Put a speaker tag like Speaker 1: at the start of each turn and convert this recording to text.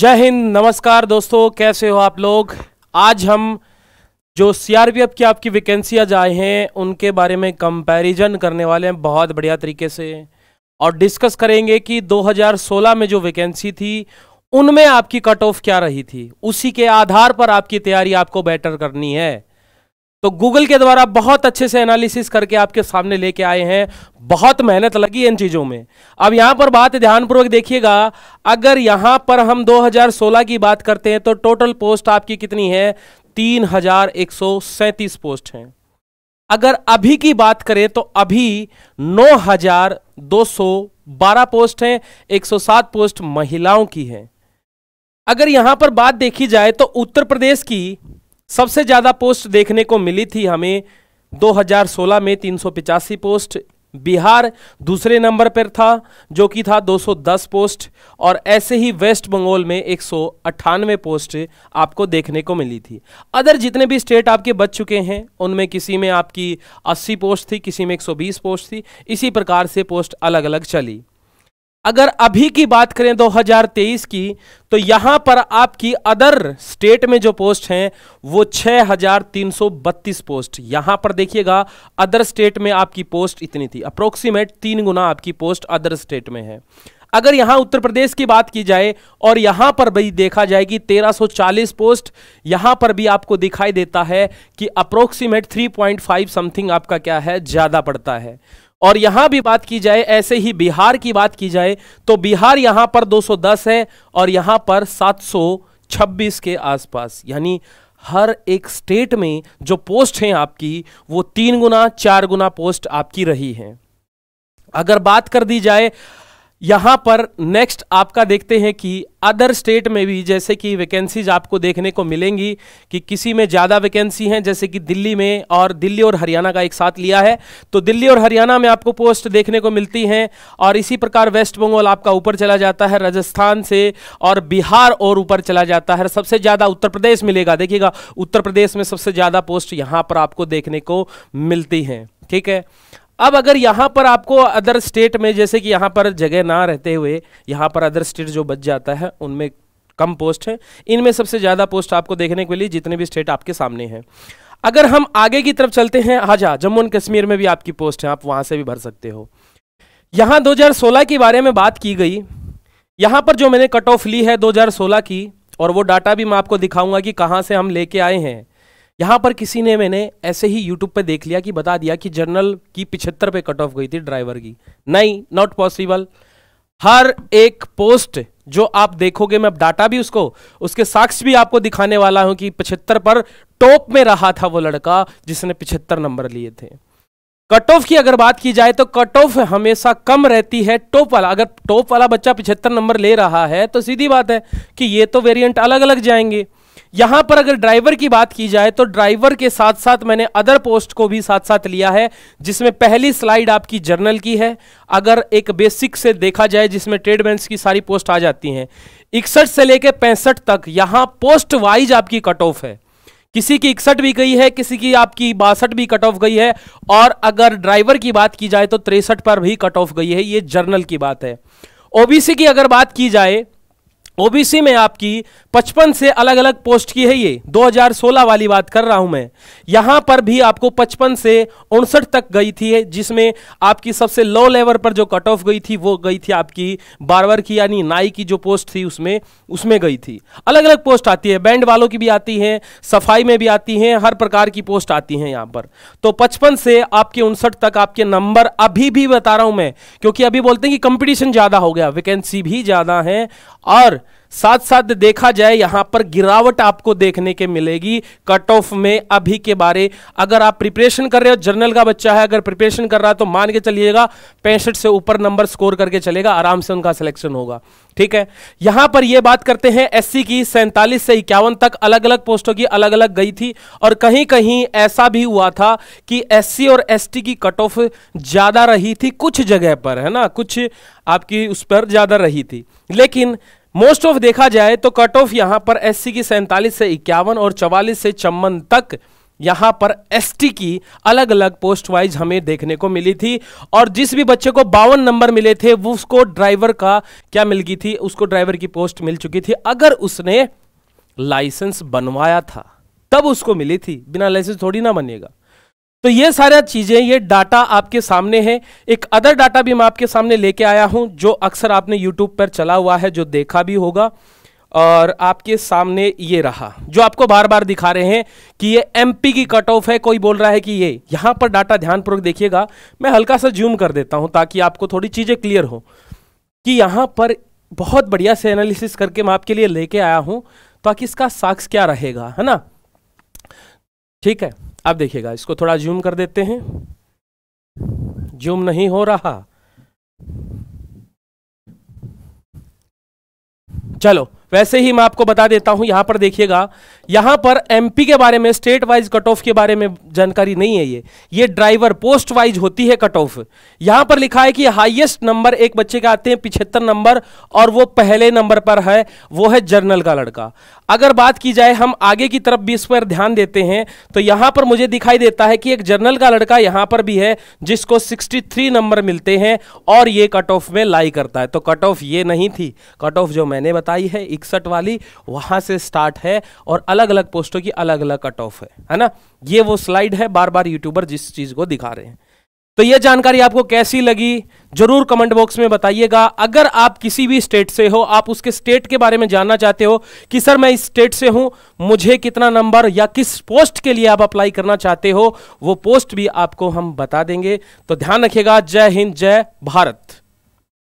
Speaker 1: जय हिंद नमस्कार दोस्तों कैसे हो आप लोग आज हम जो सीआरपीएफ की आपकी वैकेंसियाज आए हैं उनके बारे में कंपैरिजन करने वाले हैं बहुत बढ़िया तरीके से और डिस्कस करेंगे कि 2016 में जो वैकेंसी थी उनमें आपकी कट ऑफ क्या रही थी उसी के आधार पर आपकी तैयारी आपको बेटर करनी है तो गूगल के द्वारा बहुत अच्छे से एनालिसिस करके आपके सामने लेके आए हैं बहुत मेहनत लगी इन चीज़ों में अब यहां पर बात ध्यानपूर्वक देखिएगा अगर यहां पर हम 2016 की बात करते हैं तो टोटल पोस्ट आपकी कितनी है तीन पोस्ट हैं अगर अभी की बात करें तो अभी 9,212 पोस्ट हैं 107 पोस्ट महिलाओं की हैं अगर यहां पर बात देखी जाए तो उत्तर प्रदेश की सबसे ज़्यादा पोस्ट देखने को मिली थी हमें 2016 में तीन पोस्ट बिहार दूसरे नंबर पर था जो कि था 210 पोस्ट और ऐसे ही वेस्ट बंगाल में एक पोस्ट आपको देखने को मिली थी अदर जितने भी स्टेट आपके बच चुके हैं उनमें किसी में आपकी 80 पोस्ट थी किसी में 120 पोस्ट थी इसी प्रकार से पोस्ट अलग अलग चली अगर अभी की बात करें 2023 की तो यहां पर आपकी अदर स्टेट में जो पोस्ट हैं वो 6332 पोस्ट यहां पर देखिएगा अदर स्टेट में आपकी पोस्ट इतनी थी अप्रोक्सीमेट तीन गुना आपकी पोस्ट अदर स्टेट में है अगर यहां उत्तर प्रदेश की बात की जाए और यहां पर भी देखा जाए कि 1340 पोस्ट यहां पर भी आपको दिखाई देता है कि अप्रोक्सीमेट 3.5 समथिंग आपका क्या है ज्यादा पड़ता है और यहां भी बात की जाए ऐसे ही बिहार की बात की जाए तो बिहार यहां पर 210 है और यहां पर 726 के आसपास यानी हर एक स्टेट में जो पोस्ट हैं आपकी वो तीन गुना चार गुना पोस्ट आपकी रही है अगर बात कर दी जाए यहां पर नेक्स्ट आपका देखते हैं कि अदर स्टेट में भी जैसे कि वैकेंसीज आपको देखने को मिलेंगी कि किसी में ज़्यादा वैकेंसी हैं जैसे कि दिल्ली में और दिल्ली और हरियाणा का एक साथ लिया है तो दिल्ली और हरियाणा में आपको पोस्ट देखने को मिलती हैं और इसी प्रकार वेस्ट बंगाल आपका ऊपर चला जाता है राजस्थान से और बिहार और ऊपर चला जाता है सबसे ज़्यादा उत्तर प्रदेश मिलेगा देखिएगा उत्तर प्रदेश में सबसे ज़्यादा पोस्ट यहाँ पर आपको देखने को मिलती हैं ठीक है अब अगर यहाँ पर आपको अदर स्टेट में जैसे कि यहाँ पर जगह ना रहते हुए यहाँ पर अदर स्टेट जो बच जाता है उनमें कम पोस्ट है इनमें सबसे ज़्यादा पोस्ट आपको देखने के लिए जितने भी स्टेट आपके सामने हैं अगर हम आगे की तरफ चलते हैं हाजा जम्मू एंड कश्मीर में भी आपकी पोस्ट है आप वहाँ से भी भर सकते हो यहाँ 2016 के बारे में बात की गई यहाँ पर जो मैंने कट ऑफ ली है 2016 की और वो डाटा भी मैं आपको दिखाऊंगा कि कहाँ से हम लेके आए हैं यहां पर किसी ने मैंने ऐसे ही यूट्यूब पे देख लिया कि बता दिया कि जनरल की पिछहत्तर पे कट ऑफ गई थी ड्राइवर की नहीं नॉट पॉसिबल हर एक पोस्ट जो आप देखोगे मैं डाटा भी उसको उसके साक्ष भी आपको दिखाने वाला हूं कि पिछहत्तर पर टॉप में रहा था वो लड़का जिसने पिछहत्तर नंबर लिए थे कट ऑफ की अगर बात की जाए तो कट ऑफ हमेशा कम रहती है टॉप वाला अगर टॉप वाला बच्चा पिछहत्तर नंबर ले रहा है तो सीधी बात है कि ये तो वेरिएंट अलग अलग जाएंगे यहां पर अगर ड्राइवर की बात की जाए तो ड्राइवर के साथ साथ मैंने अदर पोस्ट को भी साथ साथ लिया है जिसमें पहली स्लाइड आपकी जर्नल की है अगर एक बेसिक से देखा जाए जिसमें ट्रेडमेंट्स की सारी पोस्ट आ जाती हैं इकसठ से लेकर पैंसठ तक यहां पोस्ट वाइज आपकी कट ऑफ है किसी की इकसठ भी गई है किसी की आपकी बासठ भी कट ऑफ गई है और अगर ड्राइवर की बात की जाए तो तिरसठ पर भी कट ऑफ गई है ये जर्नल की बात है ओबीसी की अगर बात की जाए ओबीसी में आपकी 55 से अलग अलग पोस्ट की है ये 2016 वाली बात कर रहा हूं मैं यहां पर भी आपको 55 से उनसठ तक गई थी जिसमें आपकी सबसे लो लेवल पर जो कट ऑफ गई थी वो गई थी आपकी बारवर की यानी नाई की जो पोस्ट थी उसमें उसमें गई थी अलग अलग पोस्ट आती है बैंड वालों की भी आती है सफाई में भी आती है हर प्रकार की पोस्ट आती है यहां पर तो पचपन से आपके उनसठ तक आपके नंबर अभी भी बता रहा हूं मैं क्योंकि अभी बोलते हैं कि कंपिटिशन ज्यादा हो गया वैकेंसी भी ज्यादा है और साथ साथ देखा जाए यहां पर गिरावट आपको देखने के मिलेगी कट ऑफ में अभी के बारे अगर आप प्रिपरेशन कर रहे हो जर्नल का बच्चा है अगर प्रिपरेशन कर रहा है तो मान के चलिएगा पैंसठ से ऊपर नंबर स्कोर करके चलेगा आराम से उनका सिलेक्शन होगा ठीक है यहां पर यह बात करते हैं एससी की सैंतालीस से इक्यावन तक अलग अलग पोस्टों की अलग अलग गई थी और कहीं कहीं ऐसा भी हुआ था कि एससी और एसटी की कट ऑफ ज्यादा रही थी कुछ जगह पर है ना कुछ आपकी उस पर ज्यादा रही थी लेकिन मोस्ट ऑफ देखा जाए तो कट ऑफ यहां पर एससी की सैंतालीस से इक्यावन और चवालीस से चम्बन तक यहां पर एसटी की अलग अलग पोस्ट वाइज हमें देखने को मिली थी और जिस भी बच्चे को बावन नंबर मिले थे वो उसको ड्राइवर का क्या मिल गई थी उसको ड्राइवर की पोस्ट मिल चुकी थी अगर उसने लाइसेंस बनवाया था तब उसको मिली थी बिना लाइसेंस थोड़ी ना बनेगा तो ये सारा चीज़ें ये डाटा आपके सामने है एक अदर डाटा भी मैं आपके सामने लेके आया हूँ जो अक्सर आपने यूट्यूब पर चला हुआ है जो देखा भी होगा और आपके सामने ये रहा जो आपको बार बार दिखा रहे हैं कि ये एमपी की कट ऑफ है कोई बोल रहा है कि ये यहाँ पर डाटा ध्यानपूर्वक देखिएगा मैं हल्का सा जूम कर देता हूँ ताकि आपको थोड़ी चीज़ें क्लियर हो कि यहाँ पर बहुत बढ़िया से एनालिसिस करके मैं आपके लिए लेके आया हूँ ताकि इसका साक्ष क्या रहेगा है ना ठीक है अब देखिएगा इसको थोड़ा जूम कर देते हैं जूम नहीं हो रहा चलो वैसे ही मैं आपको बता देता हूं यहां पर देखिएगा यहां पर एमपी के बारे में स्टेट वाइज कट ऑफ के बारे में जानकारी नहीं है ये ये ड्राइवर पोस्ट वाइज होती है कट ऑफ यहां पर लिखा है कि हाईएस्ट नंबर एक बच्चे के आते हैं पिछहत्तर नंबर और वो पहले नंबर पर है वो है जर्नल का लड़का अगर बात की जाए हम आगे की तरफ भी इस पर ध्यान देते हैं तो यहां पर मुझे दिखाई देता है कि एक जर्नल का लड़का यहां पर भी है जिसको 63 नंबर मिलते हैं और ये कट ऑफ में लाई करता है तो कट ऑफ ये नहीं थी कट ऑफ जो मैंने बताई है इकसठ वाली वहां से स्टार्ट है और अलग अलग पोस्टों की अलग अलग कट ऑफ है है ना ये वो स्लाइड है बार बार यूट्यूबर जिस चीज़ को दिखा रहे हैं तो यह जानकारी आपको कैसी लगी जरूर कमेंट बॉक्स में बताइएगा अगर आप किसी भी स्टेट से हो आप उसके स्टेट के बारे में जानना चाहते हो कि सर मैं इस स्टेट से हूं मुझे कितना नंबर या किस पोस्ट के लिए आप अप्लाई करना चाहते हो वो पोस्ट भी आपको हम बता देंगे तो ध्यान रखिएगा जय हिंद जय भारत